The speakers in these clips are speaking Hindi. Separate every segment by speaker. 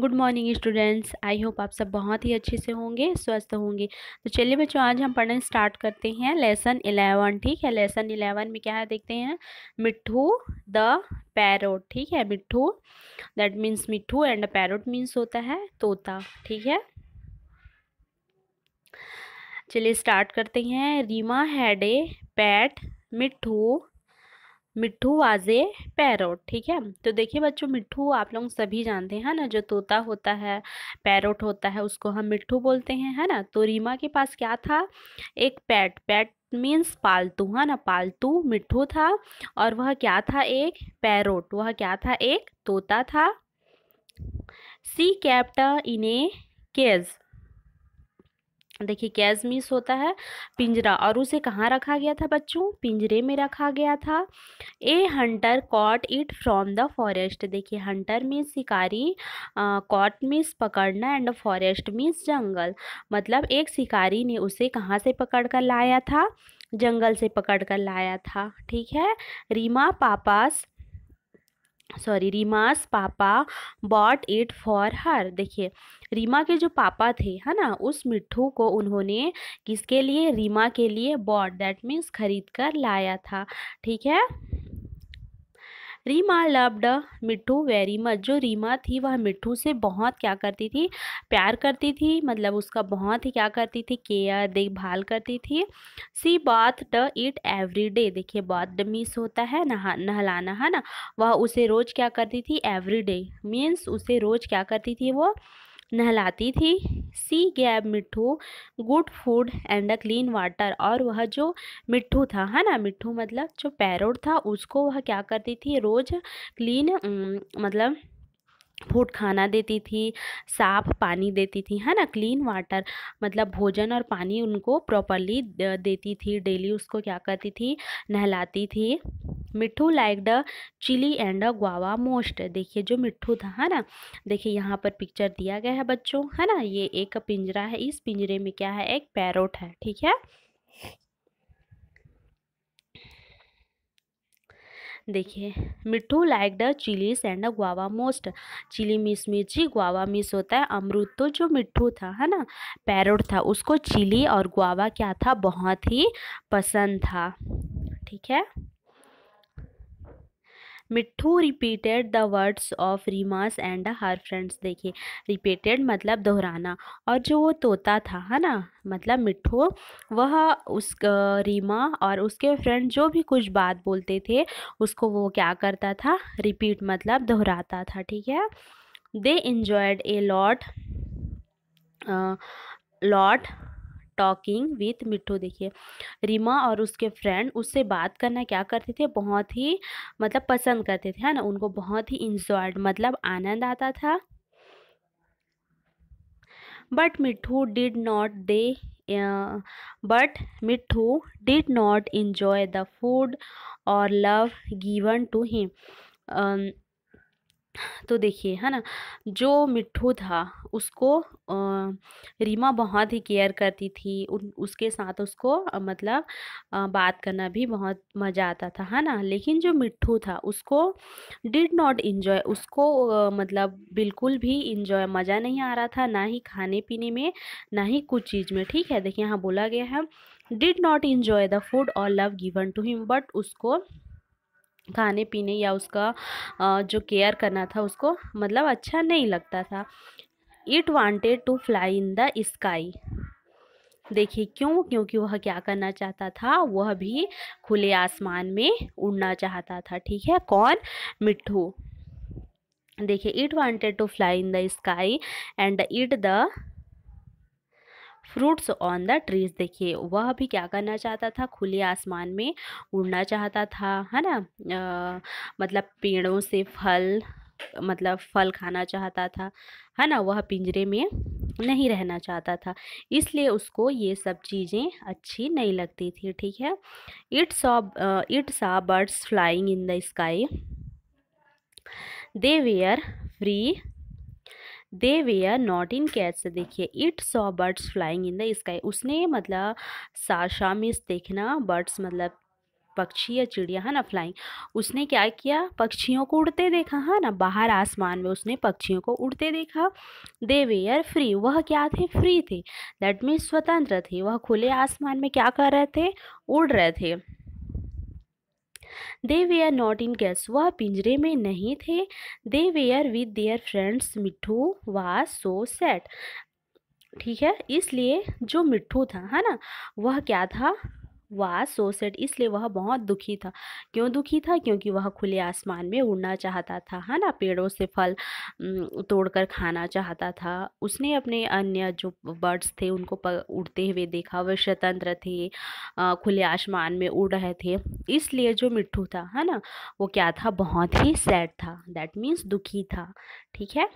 Speaker 1: good morning students I hope आप सब बहुत ही अच्छे से होंगे स्वस्थ होंगे तो चलिए बच्चों आज हम पढ़ना स्टार्ट करते हैं लेसन इलेवन ठीक है लेसन इलेवन में क्या है देखते हैं मिट्ठू द पैरोट ठीक है Mitthu that means Mitthu and parrot means होता है तोता ठीक है चलिए स्टार्ट करते हैं रीमा हैड ए पैट मिट्ठू मिट्ठू वाजे पैरोट ठीक है तो देखिए बच्चों मिट्ठू आप लोग सभी जानते हैं ना जो तोता होता है पैरोट होता है उसको हम मिट्ठू बोलते हैं है ना तो रीमा के पास क्या था एक पैट पैट मीन्स पालतू है ना पालतू मिट्ठू था और वह क्या था एक पैरोट वह क्या था एक तोता था सी कैप्ट इन ए केज देखिए कैज मिस होता है पिंजरा और उसे कहाँ रखा गया था बच्चों पिंजरे में रखा गया था a hunter caught it from the forest देखिए हंटर मीन्स शिकारी कॉट मीन्स पकड़ना एंड फॉरेस्ट मीन्स जंगल मतलब एक शिकारी ने उसे कहाँ से पकड़ कर लाया था जंगल से पकड़ कर लाया था ठीक है रीमा पापास सॉरी रीमास पापा बॉट इट फॉर हर देखिए रीमा के जो पापा थे है ना उस मिट्ठू को उन्होंने किसके लिए रीमा के लिए बॉट दैट मीन्स खरीद कर लाया था ठीक है Reema loved Mitthu very much जो रीमा थी वह मिट्टू से बहुत क्या करती थी प्यार करती थी मतलब उसका बहुत ही क्या करती थी केयर देखभाल करती थी she bathed it every day देखिए बाथ ड मीस होता है नहा नहलाना है ना वह उसे रोज़ क्या करती थी एवरी डे मीन्स उसे रोज़ क्या करती थी वो नहलाती थी she gave Mitthu good food and a clean water और वह जो मिट्ठू था है ना मिट्ठू मतलब जो पैरोड था उसको वह क्या करती थी रोज़ क्लीन मतलब फूड खाना देती थी साफ पानी देती थी है ना क्लीन वाटर मतलब भोजन और पानी उनको प्रॉपरली देती थी डेली उसको क्या करती थी नहलाती थी Mitthu like the chilli and a guava most देखिए जो मिट्ठू था है ना देखिए यहाँ पर पिक्चर दिया गया है बच्चों है ना ये एक पिंजरा है इस पिंजरे में क्या है एक पैरोट है ठीक है देखिए Mitthu like the chillies and guava most chilli means मिर्ची गुआवा मिस होता है अमरूद तो जो मिठू था है ना पैरोट था उसको चिली और गुआवा क्या था बहुत ही पसंद था ठीक है Mitthu repeated the words of Reema's and her friends देखिए रिपीटेड मतलब दोहराना और जो वो तोता था है ना मतलब मिट्ठू वह उस रीमा और उसके फ्रेंड जो भी कुछ बात बोलते थे उसको वो क्या करता था रिपीट मतलब दोहराता था ठीक है they enjoyed a lot lot talking with Mitthu देखिए रीमा और उसके फ्रेंड उससे बात करना क्या करते थे बहुत ही मतलब पसंद करते थे है ना उनको बहुत ही इंजॉयड मतलब आनंद आता था but Mitthu did not they but Mitthu did not enjoy the food और लव गिवन टू हिम तो देखिए है ना जो मिट्ठू था उसको रीमा बहुत ही केयर करती थी उन उसके साथ उसको मतलब बात करना भी बहुत मज़ा आता था है ना लेकिन जो मिट्ठू था उसको डिड नॉट इन्जॉय उसको मतलब बिल्कुल भी इन्जॉय मज़ा नहीं आ रहा था ना ही खाने पीने में ना ही कुछ चीज़ में ठीक है देखिए यहाँ बोला गया है did not enjoy the food और love given to him but उसको खाने पीने या उसका जो केयर करना था उसको मतलब अच्छा नहीं लगता था it wanted to fly in the sky देखिए क्यों क्योंकि वह क्या करना चाहता था वह भी खुले आसमान में उड़ना चाहता था ठीक है कौन मिट्ठू देखिए it wanted to fly in the sky and it the fruits on the trees देखिए वह भी क्या करना चाहता था खुले आसमान में उड़ना चाहता था है ना आ, मतलब पेड़ों से फल मतलब फल खाना चाहता था है ना वह पिंजरे में नहीं रहना चाहता था इसलिए उसको ये सब चीज़ें अच्छी नहीं लगती थी ठीक है it's it's a birds flying in the sky they were free they were not in cage देखिए it saw birds flying in the sky उसने मतलब साशा मिस देखना बर्ड्स मतलब पक्षी या चिड़िया है ना फ्लाइंग उसने क्या किया पक्षियों को उड़ते देखा है ना बाहर आसमान में उसने पक्षियों को उड़ते देखा दे वेयर फ्री वह क्या थे फ्री थे दैट मीन्स स्वतंत्र थे वह खुले आसमान में क्या कर रहे थे उड़ रहे थे they were are not in cage वह पिंजरे में नहीं थे they were are with their friends Mitthu was so set ठीक है इसलिए जो मिट्ठू था है ना वह क्या था वह सो सेट इसलिए वह बहुत दुखी था क्यों दुखी था क्योंकि वह खुले आसमान में उड़ना चाहता था है ना पेड़ों से फल तोड़कर खाना चाहता था उसने अपने अन्य जो बर्ड्स थे उनको उड़ते हुए देखा वे स्वतंत्र थे खुले आसमान में उड़ रहे थे इसलिए जो मिट्टू था है ना वो क्या था बहुत ही सैड था दैट मीन्स दुखी था ठीक है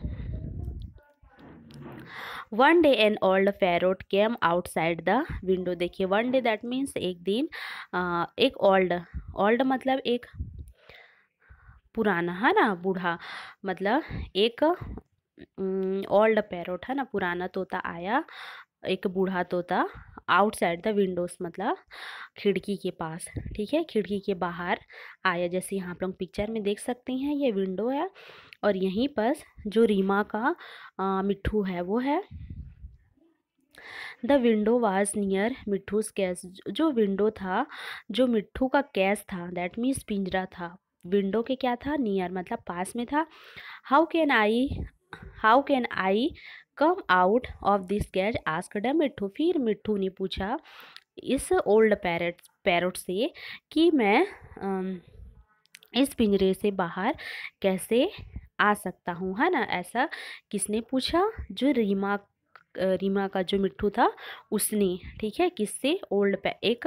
Speaker 1: one day an old parrot came outside the window देखिए वन डे दैट मीन्स एक दिन एक ओल्ड ओल्ड मतलब एक पुराना है ना बूढ़ा मतलब एक ओल्ड पैरोट है ना पुराना तोता आया एक बूढ़ा तोता आउटसाइड द विंडोज़ मतलब खिड़की के पास ठीक है खिड़की के बाहर आया जैसे यहाँ आप लोग पिक्चर में देख सकते हैं ये विंडो है और यहीं पर जो रीमा का मिट्ठू है वो है the window was near Mitthu cage जो विंडो था जो मिट्ठू का कैस था दैट मीन्स पिंजरा था विंडो के क्या था नियर मतलब पास में था how can I how can I come out of this cage asked Mitthu फिर मिट्ठू ने पूछा इस ओल्ड पैरट पैरट से कि मैं इस पिंजरे से बाहर कैसे आ सकता हूँ है ना ऐसा किसने पूछा जो रीमा रीमा का जो मिट्टू था उसने ठीक है किससे ओल्ड एक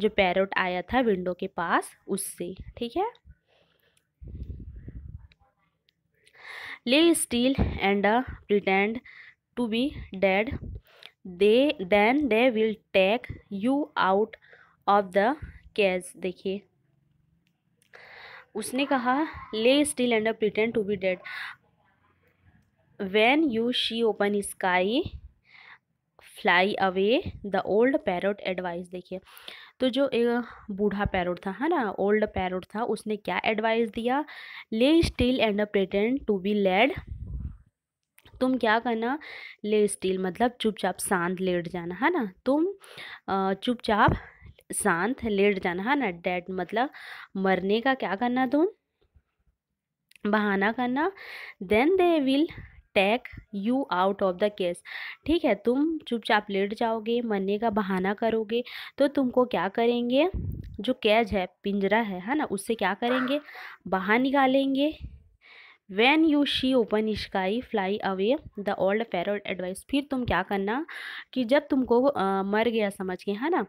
Speaker 1: जो पैरोट आया था विंडो के पास उससे ठीक है lie still and pretend to be dead they then they will take you out of the cage देखिए उसने कहा lie still and a pretend to be dead when you see open sky fly away the old parrot advice देखिए तो जो एक बूढ़ा पैरोट था है ना ओल्ड पैरोट था उसने क्या एडवाइस दिया lie still and a pretend to be dead तुम क्या करना ले स्टिल मतलब चुपचाप शांत लेट जाना है ना तुम चुपचाप शांत लेट जाना है ना डेड मतलब मरने का क्या करना तुम बहाना करना then they will take you out of the cage ठीक है तुम चुपचाप लेट जाओगे मरने का बहाना करोगे तो तुमको क्या करेंगे जो कैज है पिंजरा है है ना उससे क्या करेंगे बाहर निकालेंगे when you see open sky fly away the old parrot advice फिर तुम क्या करना कि जब तुमको आ, मर गया समझ के है ना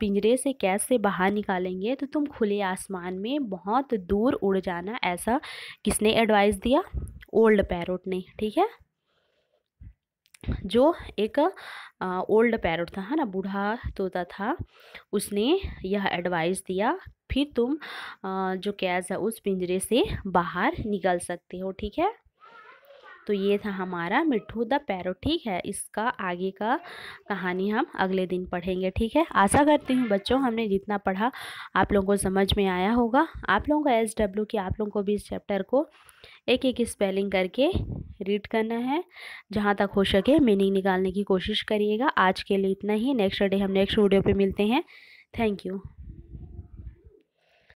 Speaker 1: पिंजरे से कैद से बाहर निकालेंगे तो तुम खुले आसमान में बहुत दूर उड़ जाना ऐसा किसने एडवाइस दिया ओल्ड पैरोट ने ठीक है जो एक ओल्ड पैरट था है ना बूढ़ा तोता था उसने यह एडवाइस दिया फिर तुम जो कैज है उस पिंजरे से बाहर निकल सकते हो ठीक है तो ये था हमारा मिट्ठू द पैरो ठीक है इसका आगे का कहानी हम अगले दिन पढ़ेंगे ठीक है आशा करती हूँ बच्चों हमने जितना पढ़ा आप लोगों को समझ में आया होगा आप लोगों का एस डब्ल्यू की आप लोगों को भी इस चैप्टर को एक एक स्पेलिंग करके रीड करना है जहाँ तक हो सके मीनिंग निकालने की कोशिश करिएगा आज के लिए इतना ही नेक्स्ट डे हम नेक्स्ट वीडियो पर मिलते हैं थैंक यू